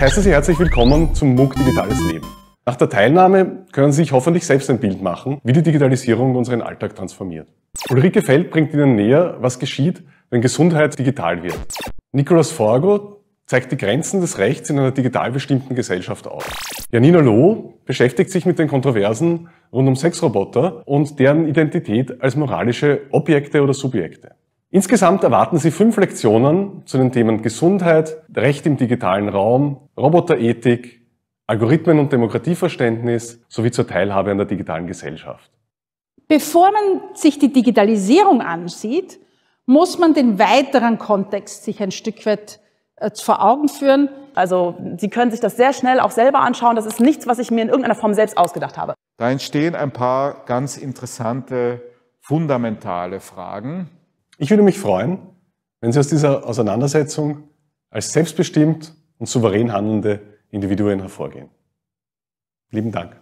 Ich heiße Sie herzlich willkommen zum MOOC Digitales Leben. Nach der Teilnahme können Sie sich hoffentlich selbst ein Bild machen, wie die Digitalisierung unseren Alltag transformiert. Ulrike Feld bringt Ihnen näher, was geschieht, wenn Gesundheit digital wird. Nicolas Forgo zeigt die Grenzen des Rechts in einer digital bestimmten Gesellschaft auf. Janina Loh beschäftigt sich mit den Kontroversen rund um Sexroboter und deren Identität als moralische Objekte oder Subjekte. Insgesamt erwarten Sie fünf Lektionen zu den Themen Gesundheit, Recht im digitalen Raum, Roboterethik, Algorithmen und Demokratieverständnis sowie zur Teilhabe an der digitalen Gesellschaft. Bevor man sich die Digitalisierung ansieht, muss man den weiteren Kontext sich ein Stück weit äh, vor Augen führen. Also Sie können sich das sehr schnell auch selber anschauen. Das ist nichts, was ich mir in irgendeiner Form selbst ausgedacht habe. Da entstehen ein paar ganz interessante fundamentale Fragen ich würde mich freuen, wenn Sie aus dieser Auseinandersetzung als selbstbestimmt und souverän handelnde Individuen hervorgehen. Lieben Dank.